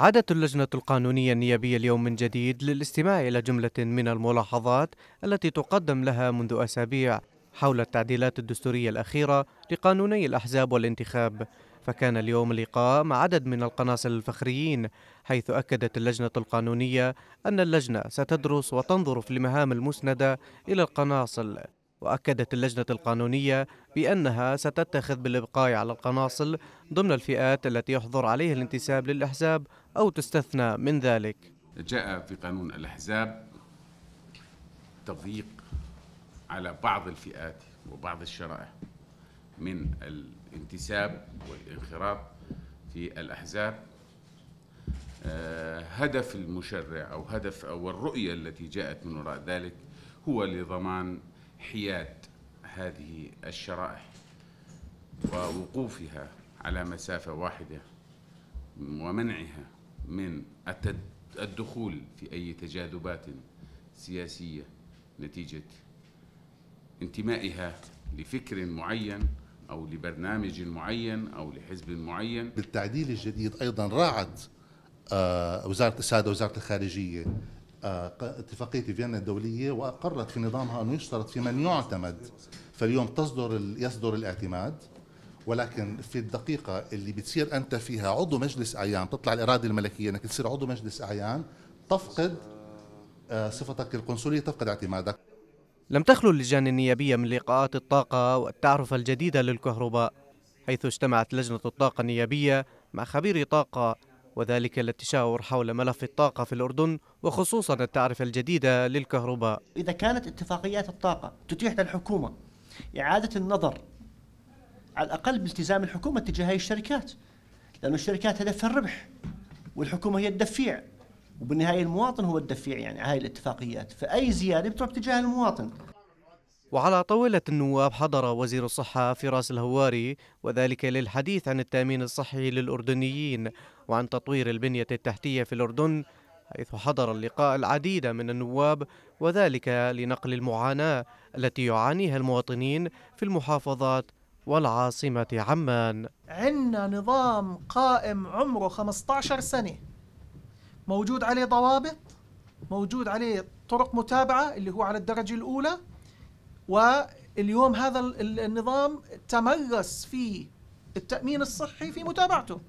عادت اللجنة القانونية النيابية اليوم من جديد للاستماع إلى جملة من الملاحظات التي تقدم لها منذ أسابيع حول التعديلات الدستورية الأخيرة لقانوني الأحزاب والانتخاب فكان اليوم لقاء مع عدد من القناصل الفخريين حيث أكدت اللجنة القانونية أن اللجنة ستدرس وتنظر في المهام المسندة إلى القناصل وأكدت اللجنة القانونية بأنها ستتخذ بالإبقاء على القناصل ضمن الفئات التي يحظر عليها الانتساب للأحزاب أو تستثنى من ذلك جاء في قانون الأحزاب تضييق على بعض الفئات وبعض الشرائح من الانتساب والانخراط في الأحزاب آه، هدف المشرع أو هدف أو الرؤية التي جاءت من وراء ذلك هو لضمان حياد هذه الشرائح ووقوفها على مسافة واحدة ومنعها من الدخول في أي تجاذبات سياسية نتيجة انتمائها لفكر معين أو لبرنامج معين أو لحزب معين بالتعديل الجديد أيضا راعت آه، وزارة الساده وزارة الخارجية آه، اتفاقية فيينا الدولية وأقرت في نظامها أنه يشترط في من يعتمد فاليوم تصدر يصدر الاعتماد ولكن في الدقيقة اللي بتصير أنت فيها عضو مجلس أعيان تطلع الإرادة الملكية أنك تصير عضو مجلس أعيان تفقد آه، صفتك القنصلية تفقد اعتمادك لم تخلو اللجان النيابية من لقاءات الطاقة والتعرفة الجديدة للكهرباء حيث اجتمعت لجنة الطاقة النيابية مع خبير طاقة وذلك للتشاور حول ملف الطاقة في الأردن وخصوصا التعرفة الجديدة للكهرباء إذا كانت اتفاقيات الطاقة تتيح للحكومة إعادة النظر على الاقل بالتزام الحكومه تجاه هذه الشركات لأن الشركات هدفها الربح والحكومه هي الدفيع وبالنهايه المواطن هو الدفيع يعني على الاتفاقيات فاي زياده بتروح تجاه المواطن وعلى طاولة النواب حضر وزير الصحة فراس الهواري وذلك للحديث عن التأمين الصحي للأردنيين وعن تطوير البنية التحتية في الأردن حيث حضر اللقاء العديد من النواب وذلك لنقل المعاناة التي يعانيها المواطنين في المحافظات والعاصمة عمان عندنا نظام قائم عمره 15 سنة موجود عليه ضوابط موجود عليه طرق متابعة اللي هو على الدرجة الأولى واليوم هذا النظام تمرس في التأمين الصحي في متابعته